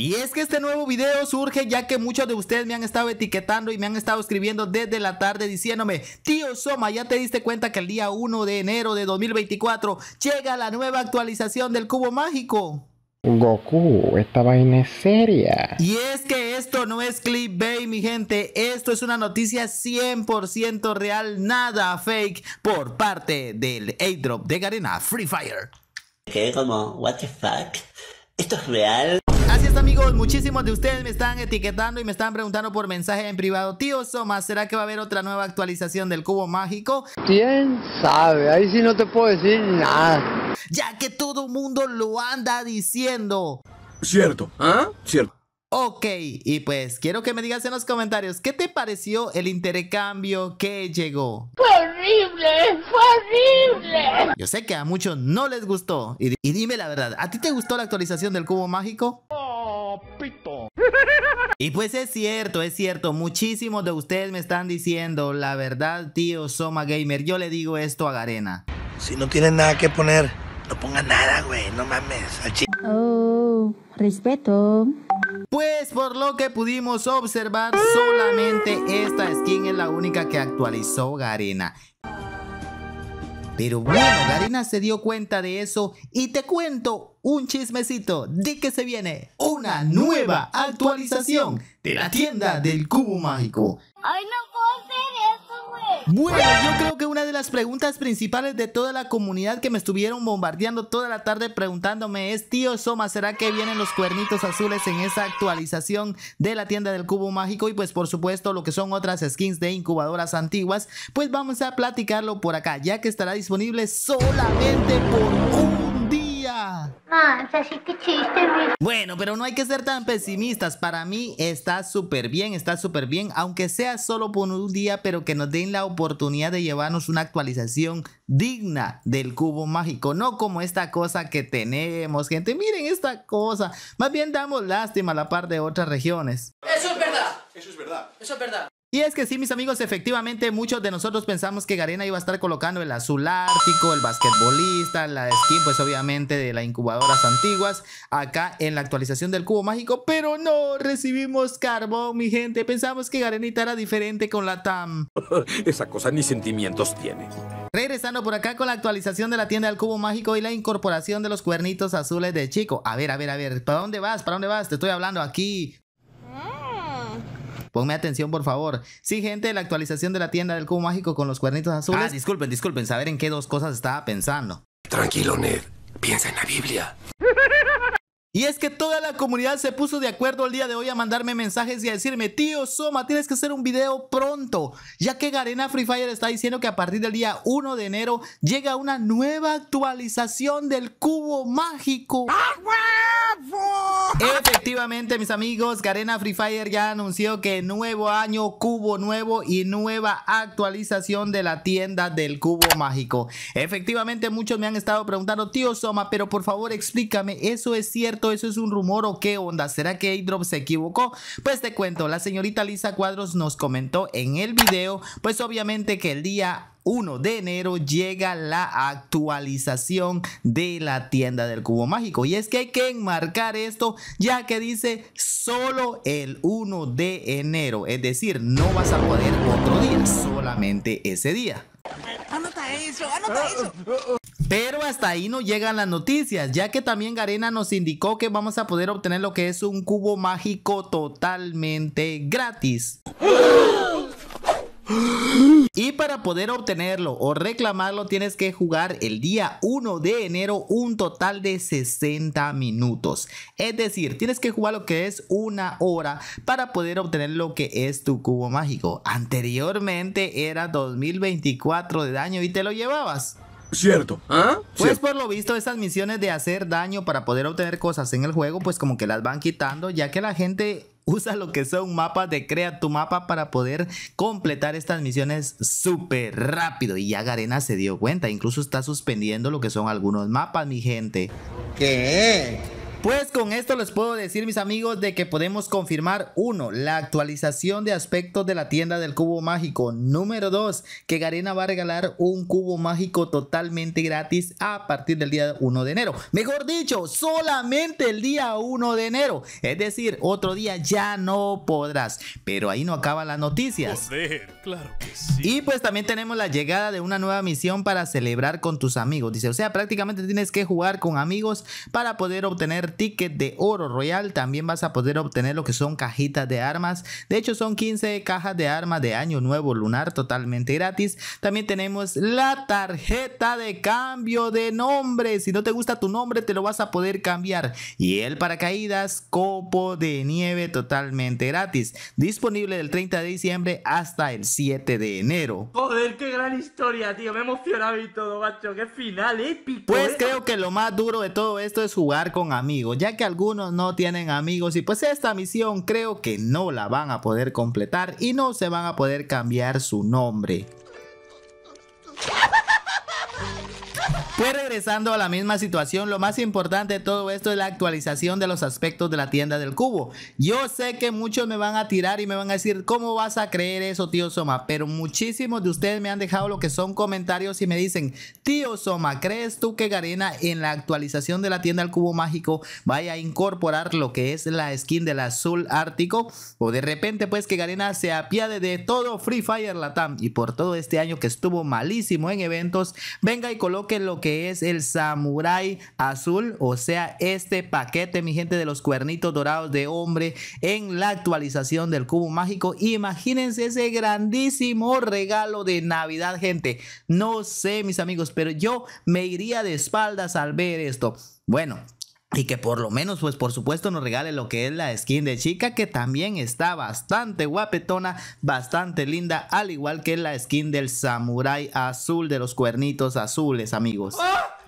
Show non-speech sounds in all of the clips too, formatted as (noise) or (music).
Y es que este nuevo video surge ya que muchos de ustedes me han estado etiquetando y me han estado escribiendo desde la tarde diciéndome, tío Soma, ya te diste cuenta que el día 1 de enero de 2024 llega la nueva actualización del cubo mágico. Goku, esta vaina es seria. Y es que esto no es clickbait, mi gente. Esto es una noticia 100% real, nada fake, por parte del airdrop de Garena Free Fire. Que como, what the fuck? ¿Esto es real? muchísimos de ustedes me están etiquetando y me están preguntando por mensaje en privado. Tío Soma, ¿será que va a haber otra nueva actualización del cubo mágico? ¿Quién sabe? Ahí sí no te puedo decir nada. Ya que todo mundo lo anda diciendo. Cierto, ¿ah? Cierto. Ok, y pues quiero que me digas en los comentarios, ¿qué te pareció el intercambio que llegó? horrible! ¡Fue horrible! Yo sé que a muchos no les gustó. Y, y dime la verdad, ¿a ti te gustó la actualización del cubo mágico? Y pues es cierto, es cierto, muchísimos de ustedes me están diciendo, la verdad, tío Soma Gamer, yo le digo esto a Garena. Si no tienes nada que poner, no pongan nada, güey, no mames, al Oh, respeto. Pues por lo que pudimos observar, solamente esta skin es la única que actualizó Garena. Pero bueno, Karina se dio cuenta de eso y te cuento un chismecito de que se viene una nueva actualización de la tienda del cubo mágico. ¡Ay, no puedo bueno, yo creo que una de las preguntas principales de toda la comunidad que me estuvieron bombardeando toda la tarde preguntándome es, tío Soma, ¿será que vienen los cuernitos azules en esa actualización de la tienda del cubo mágico? Y pues por supuesto lo que son otras skins de incubadoras antiguas, pues vamos a platicarlo por acá, ya que estará disponible solamente por un bueno, pero no hay que ser tan pesimistas. Para mí está súper bien, está súper bien, aunque sea solo por un día, pero que nos den la oportunidad de llevarnos una actualización digna del cubo mágico, no como esta cosa que tenemos, gente. Miren esta cosa. Más bien damos lástima a la par de otras regiones. Eso es verdad. Eso es verdad. Eso es verdad. Y es que sí, mis amigos, efectivamente muchos de nosotros pensamos que Garena iba a estar colocando el azul ártico, el basquetbolista, la skin, pues obviamente de las incubadoras antiguas, acá en la actualización del cubo mágico, pero no, recibimos carbón, mi gente, pensamos que Garenita era diferente con la TAM. (laughs) Esa cosa ni sentimientos tiene. Regresando por acá con la actualización de la tienda del cubo mágico y la incorporación de los cuernitos azules de Chico. A ver, a ver, a ver, ¿para dónde vas? ¿Para dónde vas? Te estoy hablando aquí, Ponme atención, por favor. Sí, gente, la actualización de la tienda del cubo mágico con los cuernitos ah, azules. Ah, disculpen, disculpen, saber en qué dos cosas estaba pensando. Tranquilo, Ned. Piensa en la Biblia. Y es que toda la comunidad se puso de acuerdo el día de hoy a mandarme mensajes y a decirme, tío Soma, tienes que hacer un video pronto, ya que Garena Free Fire está diciendo que a partir del día 1 de enero llega una nueva actualización del cubo mágico. Efectivamente, mis amigos, Garena Free Fire ya anunció que nuevo año, cubo nuevo y nueva actualización de la tienda del cubo mágico. Efectivamente, muchos me han estado preguntando, tío Soma, pero por favor explícame, ¿eso es cierto? ¿Eso es un rumor o qué onda? ¿Será que Airdrop se equivocó? Pues te cuento, la señorita Lisa Cuadros nos comentó en el video, pues obviamente que el día 1 de enero llega la actualización de la tienda del cubo mágico. Y es que hay que enmarcar esto ya que dice solo el 1 de enero. Es decir, no vas a poder otro día, solamente ese día. Pero hasta ahí no llegan las noticias, ya que también Garena nos indicó que vamos a poder obtener lo que es un cubo mágico totalmente gratis. Y para poder obtenerlo o reclamarlo tienes que jugar el día 1 de enero un total de 60 minutos. Es decir, tienes que jugar lo que es una hora para poder obtener lo que es tu cubo mágico. Anteriormente era 2024 de daño y te lo llevabas. Cierto. ¿Ah? Pues por lo visto esas misiones de hacer daño para poder obtener cosas en el juego, pues como que las van quitando, ya que la gente usa lo que son mapas de Crea tu mapa para poder completar estas misiones súper rápido. Y ya Garena se dio cuenta, incluso está suspendiendo lo que son algunos mapas, mi gente. ¿Qué? Pues con esto les puedo decir mis amigos de que podemos confirmar Uno, La actualización de aspectos de la tienda del cubo mágico. Número 2. Que Garena va a regalar un cubo mágico totalmente gratis a partir del día 1 de enero. Mejor dicho, solamente el día 1 de enero. Es decir, otro día ya no podrás. Pero ahí no acaban las noticias. claro que sí. Y pues también tenemos la llegada de una nueva misión para celebrar con tus amigos. Dice, o sea, prácticamente tienes que jugar con amigos para poder obtener ticket de oro royal, también vas a poder obtener lo que son cajitas de armas. De hecho, son 15 cajas de armas de año nuevo lunar totalmente gratis. También tenemos la tarjeta de cambio de nombre. Si no te gusta tu nombre, te lo vas a poder cambiar. Y el paracaídas copo de nieve totalmente gratis. Disponible del 30 de diciembre hasta el 7 de enero. Joder, qué gran historia, tío. Me emocionaba y todo, macho. Qué final épico. Pues eh. creo que lo más duro de todo esto es jugar con amigos ya que algunos no tienen amigos y pues esta misión creo que no la van a poder completar y no se van a poder cambiar su nombre. Pues regresando a la misma situación, lo más importante de todo esto es la actualización de los aspectos de la tienda del cubo. Yo sé que muchos me van a tirar y me van a decir, ¿cómo vas a creer eso, tío Soma? Pero muchísimos de ustedes me han dejado lo que son comentarios y me dicen, tío Soma, ¿crees tú que Garena en la actualización de la tienda del cubo mágico vaya a incorporar lo que es la skin del azul ártico? O de repente, pues que Garena se apiade de todo Free Fire Latam y por todo este año que estuvo malísimo en eventos, venga y coloque lo que es el Samurai Azul, o sea, este paquete, mi gente, de los cuernitos dorados de hombre en la actualización del cubo mágico. Imagínense ese grandísimo regalo de Navidad, gente. No sé, mis amigos, pero yo me iría de espaldas al ver esto. Bueno, y que por lo menos, pues por supuesto, nos regale lo que es la skin de chica, que también está bastante guapetona, bastante linda, al igual que la skin del samurai azul de los cuernitos azules, amigos. ¡Ah!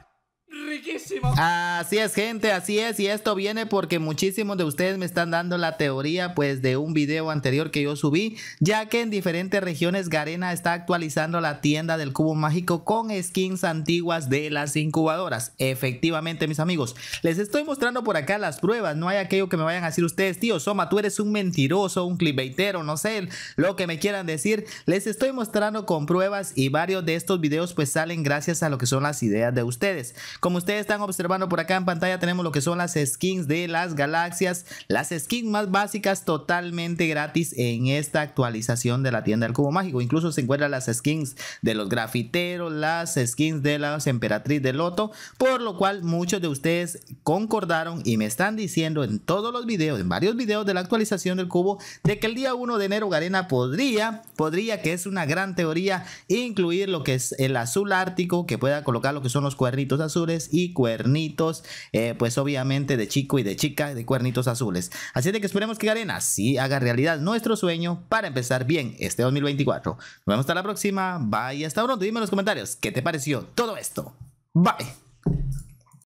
Así es, gente, así es. Y esto viene porque muchísimos de ustedes me están dando la teoría, pues, de un video anterior que yo subí, ya que en diferentes regiones Garena está actualizando la tienda del cubo mágico con skins antiguas de las incubadoras. Efectivamente, mis amigos, les estoy mostrando por acá las pruebas. No hay aquello que me vayan a decir ustedes, tío, Soma, tú eres un mentiroso, un clickbaitero, no sé, lo que me quieran decir. Les estoy mostrando con pruebas y varios de estos videos pues salen gracias a lo que son las ideas de ustedes. Como ustedes están observando por acá en pantalla tenemos lo que son las skins de las galaxias, las skins más básicas totalmente gratis en esta actualización de la tienda del cubo mágico. Incluso se encuentran las skins de los grafiteros, las skins de las emperatriz de loto, por lo cual muchos de ustedes concordaron y me están diciendo en todos los videos, en varios videos de la actualización del cubo, de que el día 1 de enero Garena podría, podría que es una gran teoría, incluir lo que es el azul ártico, que pueda colocar lo que son los cuernitos azules y cuernitos, eh, pues obviamente de chico y de chica, de cuernitos azules. Así de que esperemos que Garena sí haga realidad nuestro sueño para empezar bien este 2024. Nos vemos hasta la próxima. Bye, hasta pronto. Dime en los comentarios qué te pareció todo esto. Bye.